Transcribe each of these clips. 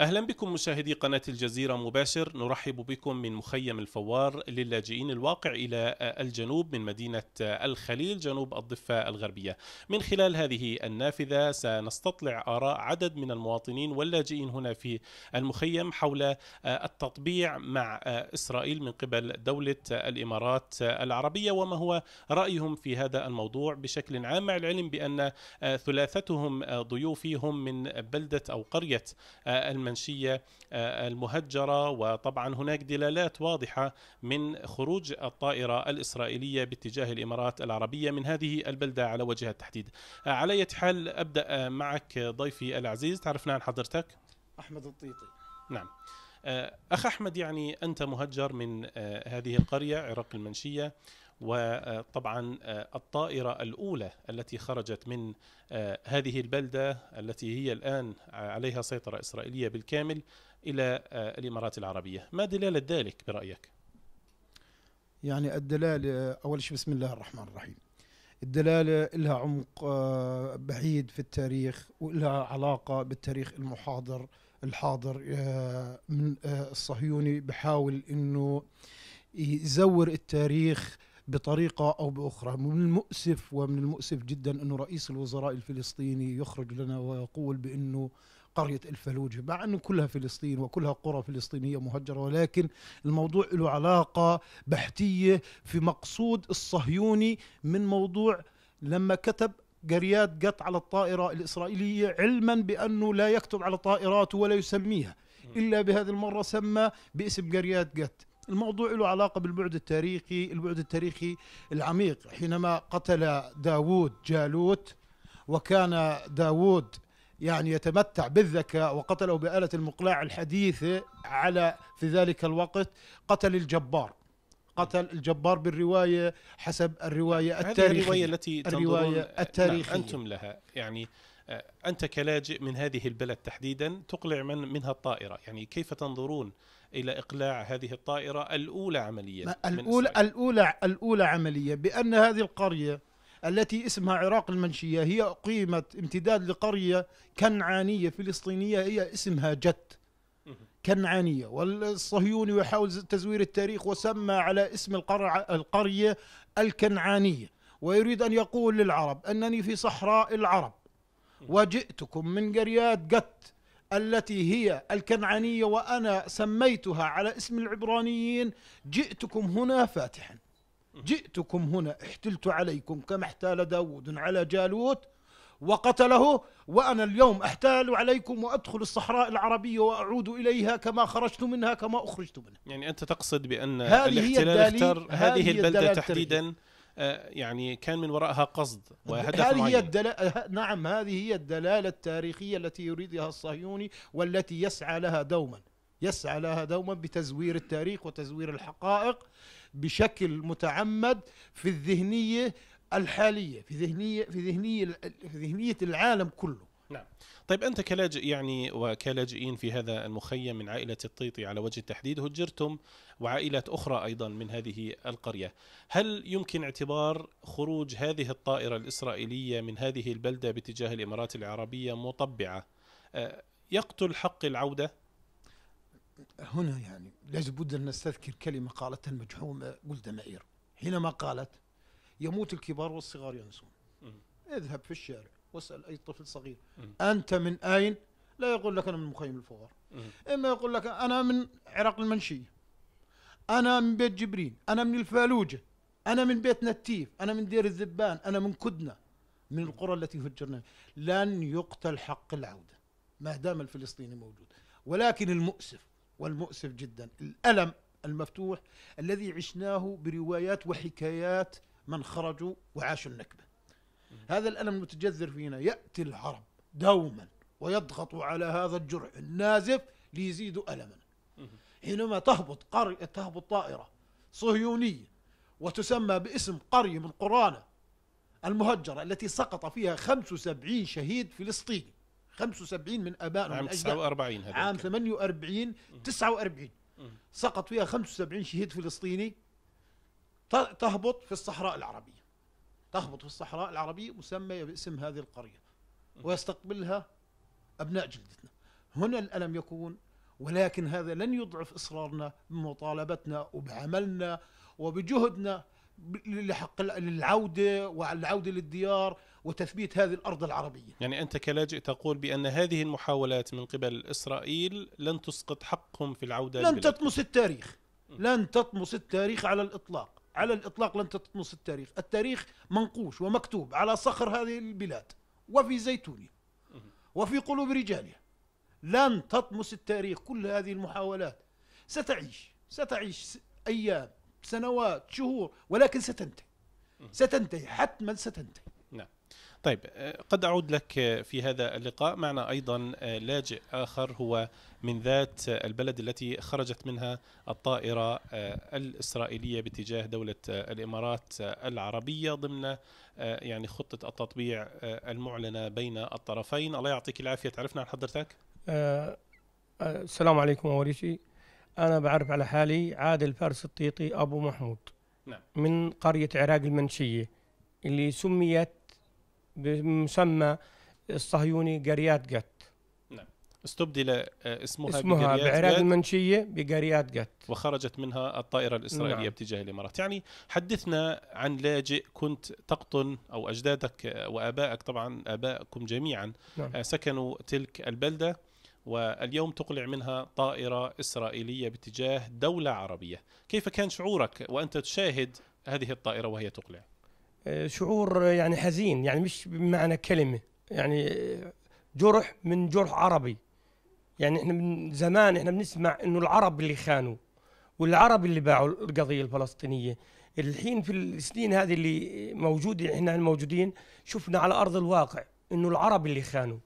أهلا بكم مشاهدي قناة الجزيرة مباشر نرحب بكم من مخيم الفوار للاجئين الواقع إلى الجنوب من مدينة الخليل جنوب الضفة الغربية من خلال هذه النافذة سنستطلع آراء عدد من المواطنين واللاجئين هنا في المخيم حول التطبيع مع إسرائيل من قبل دولة الإمارات العربية وما هو رأيهم في هذا الموضوع بشكل عام مع العلم بأن ثلاثتهم ضيوفي هم من بلدة أو قرية المنشيه آه، المهجره وطبعا هناك دلالات واضحه من خروج الطائره الاسرائيليه باتجاه الامارات العربيه من هذه البلده على وجه التحديد. آه، على اي حال ابدا آه، معك ضيفي العزيز تعرفنا عن حضرتك احمد الطيطي. نعم. أخ أحمد يعني أنت مهجر من هذه القرية عراق المنشية وطبعا آه، الطائرة الأولى التي خرجت من آه، هذه البلدة التي هي الآن عليها سيطرة إسرائيلية بالكامل إلى آه، الإمارات العربية ما دلالة ذلك برأيك؟ يعني الدلالة أول شيء بسم الله الرحمن الرحيم الدلالة لها عمق بعيد في التاريخ ولها علاقة بالتاريخ المحاضر الحاضر من الصهيوني بحاول أنه يزور التاريخ بطريقة أو بأخرى من المؤسف ومن المؤسف جدا أنه رئيس الوزراء الفلسطيني يخرج لنا ويقول بأنه قرية الفلوجة مع أنه كلها فلسطين وكلها قرى فلسطينية مهجرة ولكن الموضوع له علاقة بحثية في مقصود الصهيوني من موضوع لما كتب جريات جت على الطائرة الإسرائيلية علما بأنه لا يكتب على طائراته ولا يسميها إلا بهذه المرة سمى باسم جريات جت الموضوع له علاقة بالبعد التاريخي البعد التاريخي العميق حينما قتل داوود جالوت وكان داوود يعني يتمتع بالذكاء وقتله بآلة المقلاع الحديثة على في ذلك الوقت قتل الجبار قتل الجبار بالرواية حسب الرواية التاريخية هذه الرواية التي الرواية نعم، التاريخية أنتم لها يعني آه، أنت كلاجئ من هذه البلد تحديدا تقلع من منها الطائرة يعني كيف تنظرون الى اقلاع هذه الطائره الاولى عمليا الاولى الاولى الاولى عمليه بان هذه القريه التي اسمها عراق المنشيه هي اقيمت امتداد لقريه كنعانيه فلسطينيه هي اسمها جت كنعانية والصهيوني يحاول تزوير التاريخ وسمى على اسم القرية الكنعانية ويريد أن يقول للعرب أنني في صحراء العرب وجئتكم من قريات قت التي هي الكنعانية وأنا سميتها على اسم العبرانيين جئتكم هنا فاتحا جئتكم هنا احتلت عليكم كما احتال داود على جالوت وقتله وأنا اليوم أحتال عليكم وأدخل الصحراء العربية وأعود إليها كما خرجت منها كما أخرجت منها يعني أنت تقصد بأن هذه الاحتلال اختار هذه, هذه البلدة تحديدا الترجمة. آه، يعني كان من وراءها قصد وهدف هذه هي الدلالة نعم هذه هي الدلالة التاريخية التي يريدها الصهيوني والتي يسعى لها دوما يسعى لها دوما بتزوير التاريخ وتزوير الحقائق بشكل متعمد في الذهنية الحالية في ذهنية في ذهنية في ذهنية العالم كله نعم طيب أنت كلاجئ يعني وكلاجئين في هذا المخيم من عائلة الطيطي على وجه التحديد هجرتم وعائلات أخرى أيضا من هذه القرية هل يمكن اعتبار خروج هذه الطائرة الإسرائيلية من هذه البلدة باتجاه الإمارات العربية مطبعة آه، يقتل حق العودة؟ هنا يعني لازم بد أن نستذكر كلمة قالتها المجحومة ولدا مائير حينما قالت يموت الكبار والصغار ينسون اذهب في الشارع واسأل أي طفل صغير أنت من أين؟ لا يقول لك أنا من مخيم الفقراء إما يقول لك أنا من عراق المنشية أنا من بيت جبرين أنا من الفالوجة أنا من بيت نتيف أنا من دير الذبان أنا من كدنة من القرى التي هجرنا لن يقتل حق العودة ما دام الفلسطيني موجود ولكن المؤسف والمؤسف جدا الألم المفتوح الذي عشناه بروايات وحكايات من خرجوا وعاشوا النكبه هذا الألم المتجذر فينا يأتي العرب دوما ويضغط على هذا الجرح النازف ليزيدوا ألما حينما تهبط قرية تهبط طائرة صهيونية وتسمى باسم قرية من قرانة المهجرة التي سقط فيها 75 شهيد فلسطيني 75 من أبائنا عام 49 هذا عام 48 49 سقط فيها 75 شهيد فلسطيني تهبط في الصحراء العربية تهبط في الصحراء العربية مسمى باسم هذه القرية ويستقبلها أبناء جلدتنا هنا الألم يكون ولكن هذا لن يضعف إصرارنا بمطالبتنا وبعملنا وبجهدنا لحق للعودة والعودة للديار وتثبيت هذه الأرض العربية يعني أنت كلاجئ تقول بأن هذه المحاولات من قبل إسرائيل لن تسقط حقهم في العودة لن تطمس التاريخ لن تطمس التاريخ على الإطلاق على الإطلاق لن تطمس التاريخ التاريخ منقوش ومكتوب على صخر هذه البلاد وفي زيتونها وفي قلوب رجالها لن تطمس التاريخ كل هذه المحاولات ستعيش ستعيش أيام سنوات شهور ولكن ستنتهي ستنتهي حتما ستنتهي طيب آه، قد أعود لك آه، في هذا اللقاء معنا أيضا آه، لاجئ آخر هو من ذات البلد التي خرجت منها الطائرة الإسرائيلية باتجاه دولة الإمارات العربية ضمن يعني خطة التطبيع المعلنة بين الطرفين الله يعطيك العافية تعرفنا عن حضرتك السلام عليكم أول شيء أنا بعرف على حالي عادل فارس الطيطي أبو محمود نعم. من قرية عراق المنشية اللي سميت بمسمى الصهيوني جريات جت نعم استبدل آه، اسمها, اسمها بعراق المنشية بجريات جت وخرجت منها الطائرة الإسرائيلية نعم. باتجاه الإمارات يعني حدثنا عن لاجئ كنت تقطن أو أجدادك وآبائك طبعا آبائكم جميعا نعم. آه، سكنوا تلك البلدة واليوم تقلع منها طائرة إسرائيلية باتجاه دولة عربية كيف كان شعورك وأنت تشاهد هذه الطائرة وهي تقلع آه، شعور آه، يعني حزين يعني مش بمعنى كلمه يعني آه، جرح من جرح عربي يعني احنا من زمان احنا بنسمع انه العرب اللي خانوا والعرب اللي باعوا القضيه الفلسطينيه الحين في السنين هذه اللي موجوده احنا الموجودين شفنا على ارض الواقع انه العرب اللي خانوا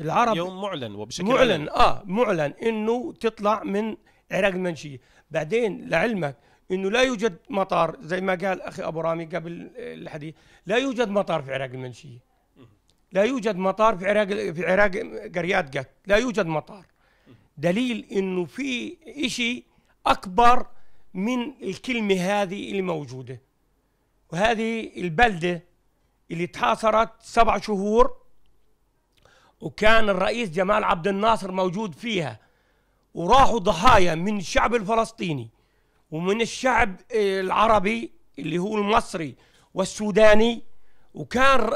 العرب يوم معلن وبشكل معلن اه معلن انه تطلع من عراق المنشيه بعدين لعلمك انه لا يوجد مطار زي ما قال اخي ابو رامي قبل الحديث لا يوجد مطار في عراق المنشيه لا يوجد مطار في عراق في عراق قريات قت لا يوجد مطار دليل انه في شيء اكبر من الكلمه هذه اللي موجوده وهذه البلده اللي تحاصرت سبع شهور وكان الرئيس جمال عبد الناصر موجود فيها وراحوا ضحايا من الشعب الفلسطيني ومن الشعب العربي اللي هو المصري والسوداني وكان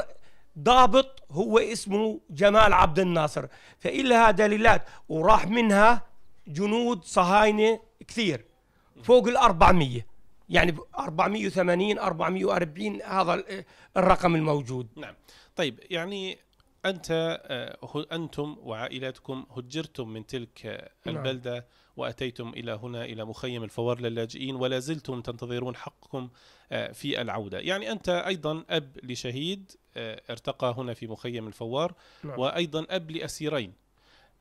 ضابط هو اسمه جمال عبد الناصر فإلها دليلات وراح منها جنود صهاينة كثير فوق ال 400 يعني 480 440 هذا الرقم الموجود نعم طيب يعني أنت آه، أنتم وعائلاتكم هجرتم من تلك نعم. البلدة نعم. وأتيتم إلى هنا إلى مخيم الفوار للاجئين ولا زلتم تنتظرون حقكم آه، في العودة يعني أنت أيضا أب لشهيد آه، ارتقى هنا في مخيم الفوار نعم. وأيضا أب لأسيرين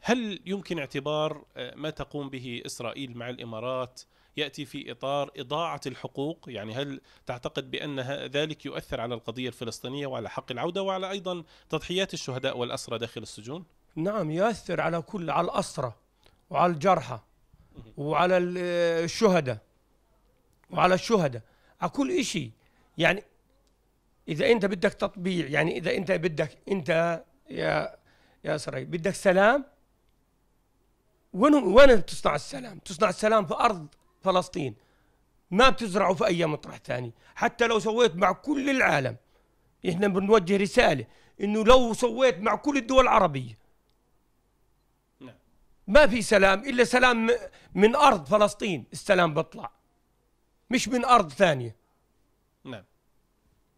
هل يمكن اعتبار آه، ما تقوم به إسرائيل مع الإمارات ياتي في اطار اضاعه الحقوق يعني هل تعتقد بان ذلك يؤثر على القضيه الفلسطينيه وعلى حق العوده وعلى ايضا تضحيات الشهداء والاسرى داخل السجون نعم يؤثر على كل على الاسرى وعلى الجرحى وعلى الشهداء وعلى الشهداء على كل شيء يعني اذا انت بدك تطبيع يعني اذا انت بدك انت يا يا سري بدك سلام وين وين بتصنع السلام؟ تصنع السلام في ارض فلسطين ما بتزرعه في اي مطرح ثاني حتى لو سويت مع كل العالم احنا بنوجه رساله انه لو سويت مع كل الدول العربيه ما في سلام إلا سلام من أرض فلسطين السلام بطلع مش من أرض ثانية نعم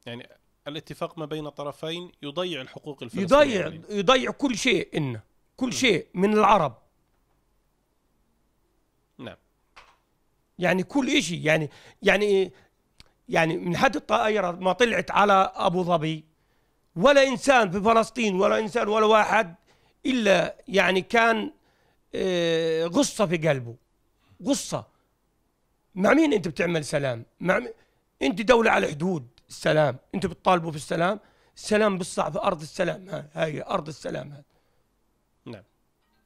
يعني الاتفاق ما بين الطرفين يضيع الحقوق الفلسطينية يضيع يضيع كل شيء إن كل شيء من العرب نعم يعني كل شيء يعني يعني يعني من حد الطائرة ما طلعت على أبو ظبي ولا إنسان في فلسطين ولا إنسان ولا واحد إلا يعني كان غصه آه، في قلبه غصه مع مين انت بتعمل سلام مع مين؟ انت دوله على حدود السلام انت بتطالبوا في السلام السلام بالصعب في ارض السلام هاي ارض السلام هاي. نعم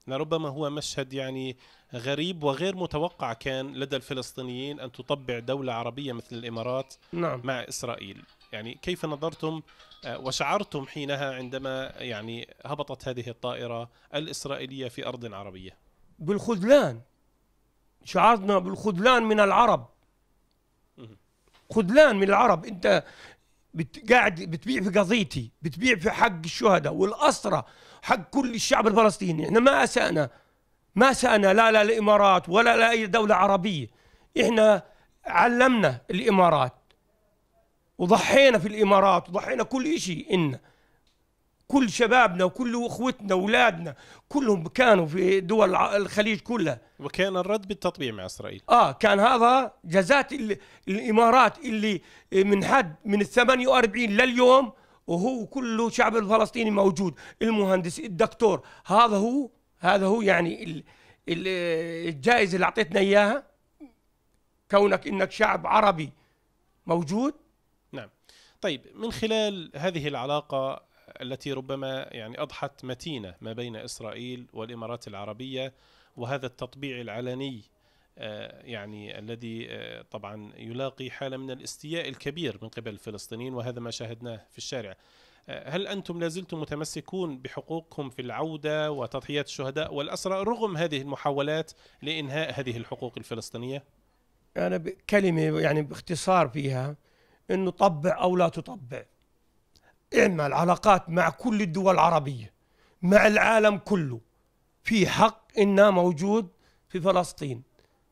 لربما هو مشهد يعني غريب وغير متوقع كان لدى الفلسطينيين ان تطبع دوله عربيه مثل الامارات نعم. مع اسرائيل يعني كيف نظرتم آه، وشعرتم حينها عندما يعني هبطت هذه الطائرة الإسرائيلية في أرض عربية بالخذلان شعرنا بالخذلان من العرب خذلان من العرب انت بت... قاعد بتبيع في قضيتي بتبيع في حق الشهداء والأسرة حق كل الشعب الفلسطيني احنا ما أسأنا ما أسأنا لا لا الإمارات ولا لأي دولة عربية احنا علمنا الإمارات وضحينا في الامارات وضحينا كل شيء ان كل شبابنا وكل اخوتنا واولادنا كلهم كانوا في دول الخليج كلها وكان الرد بالتطبيع مع اسرائيل اه كان هذا جزات الامارات اللي من حد من ال 48 لليوم وهو كله شعب الفلسطيني موجود المهندس الدكتور هذا هو هذا هو يعني الجائزه اللي اعطيتنا اياها كونك انك شعب عربي موجود طيب من خلال هذه العلاقة التي ربما يعني أضحت متينة ما بين إسرائيل والإمارات العربية وهذا التطبيع العلني آه، يعني الذي آه، طبعا يلاقي حالة من الاستياء الكبير من قبل الفلسطينيين وهذا ما شاهدناه في الشارع آه، هل أنتم لازلتم متمسكون بحقوقكم في العودة وتضحيات الشهداء والأسرى رغم هذه المحاولات لإنهاء هذه الحقوق الفلسطينية؟ أنا كلمة يعني باختصار فيها انه طبع او لا تطبع اعمل علاقات مع كل الدول العربيه مع العالم كله في حق إنا موجود في فلسطين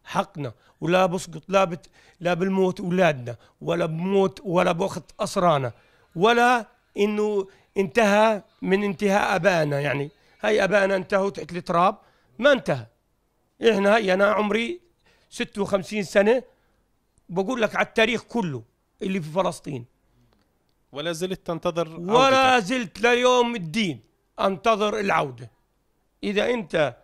حقنا ولا بسقط لا بت لا بالموت اولادنا ولا بموت ولا باخذ اسرانا ولا انه انتهى من انتهاء ابائنا يعني هاي ابائنا انتهوا تحت التراب ما انتهى احنا هي انا عمري 56 سنه بقول لك على التاريخ كله اللي في فلسطين ولا زلت تنتظر عودتك. ولا زلت ليوم الدين انتظر العوده اذا انت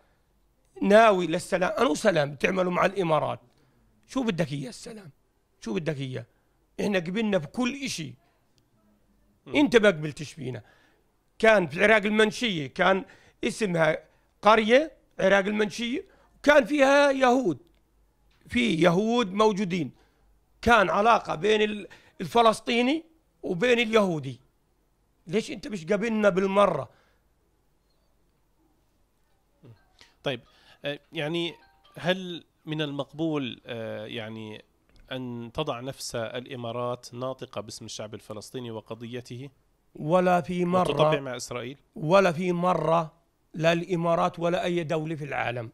ناوي للسلام انو سلام تعملوا مع الامارات شو بدك اياه السلام شو بدك اياه احنا قبلنا بكل شيء انت ما قبلتش فينا كان في العراق المنشيه كان اسمها قريه عراق المنشيه وكان فيها يهود في يهود موجودين كان علاقه بين الفلسطيني وبين اليهودي ليش انت مش قابلنا بالمره طيب آه، يعني هل من المقبول آه، يعني ان تضع نفس الامارات ناطقه باسم الشعب الفلسطيني وقضيته ولا في مره وتطبع مع اسرائيل ولا في مره لا الامارات ولا اي دوله في العالم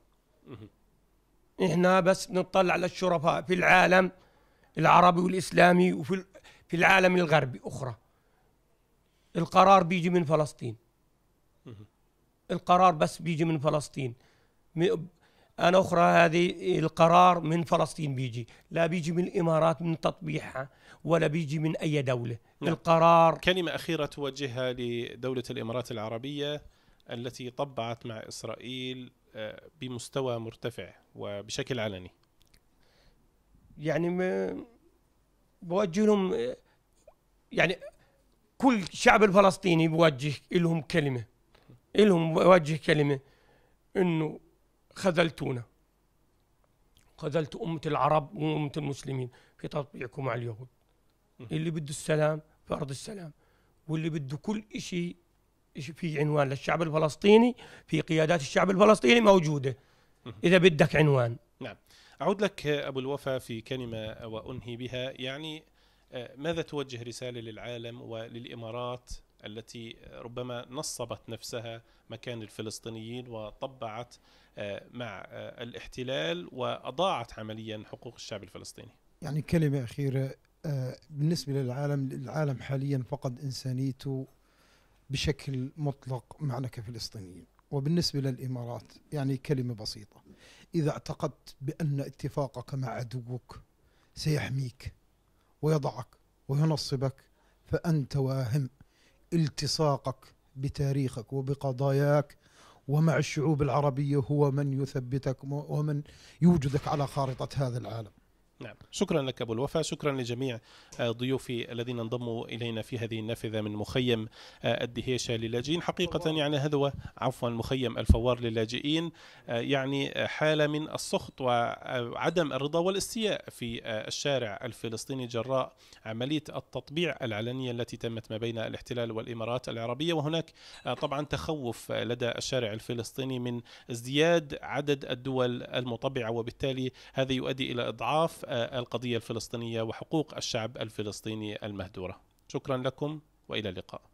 احنا بس بنطلع للشرفاء في العالم العربي والإسلامي وفي في العالم الغربي أخرى القرار بيجي من فلسطين القرار بس بيجي من فلسطين أنا أخرى هذه القرار من فلسطين بيجي لا بيجي من الإمارات من تطبيعها ولا بيجي من أي دولة نعم. القرار كلمة أخيرة توجهها لدولة الإمارات العربية التي طبعت مع إسرائيل آه، بمستوى مرتفع وبشكل علني يعني بوجه لهم يعني كل شعب الفلسطيني بوجه لهم كلمه لهم بوجه كلمه انه خذلتونا خذلت أمة العرب وأمة المسلمين في تطبيعكم على اليهود اللي بده السلام في أرض السلام واللي بده كل شيء في عنوان للشعب الفلسطيني في قيادات الشعب الفلسطيني موجودة إذا بدك عنوان أعود لك أبو الوفا في كلمة وأنهي بها يعني آه، ماذا توجه رسالة للعالم وللإمارات التي ربما نصبت نفسها مكان الفلسطينيين وطبعت آه، مع آه، الاحتلال وأضاعت عمليا حقوق الشعب الفلسطيني يعني كلمة أخيرة بالنسبة للعالم العالم حاليا فقد إنسانيته بشكل مطلق معنا كفلسطينيين وبالنسبة للإمارات يعني كلمة بسيطة إذا اعتقدت بأن اتفاقك مع عدوك سيحميك ويضعك وينصبك فأنت واهم التصاقك بتاريخك وبقضاياك ومع الشعوب العربية هو من يثبتك ومن يوجدك على خارطة هذا العالم نعم شكرا لك أبو الوفا شكرا لجميع آه، ضيوفي الذين انضموا إلينا في هذه النافذة من مخيم آه، الدهيشة للاجئين حقيقة يعني هذا عفوا مخيم الفوار للاجئين آه، يعني حالة من السخط وعدم الرضا والاستياء في الشارع الفلسطيني جراء عملية التطبيع العلنية التي تمت ما بين الاحتلال والإمارات العربية وهناك طبعا تخوف لدى الشارع الفلسطيني من ازدياد عدد الدول المطبعة وبالتالي هذا يؤدي إلى إضعاف القضية الفلسطينية وحقوق الشعب الفلسطيني المهدورة شكرا لكم وإلى اللقاء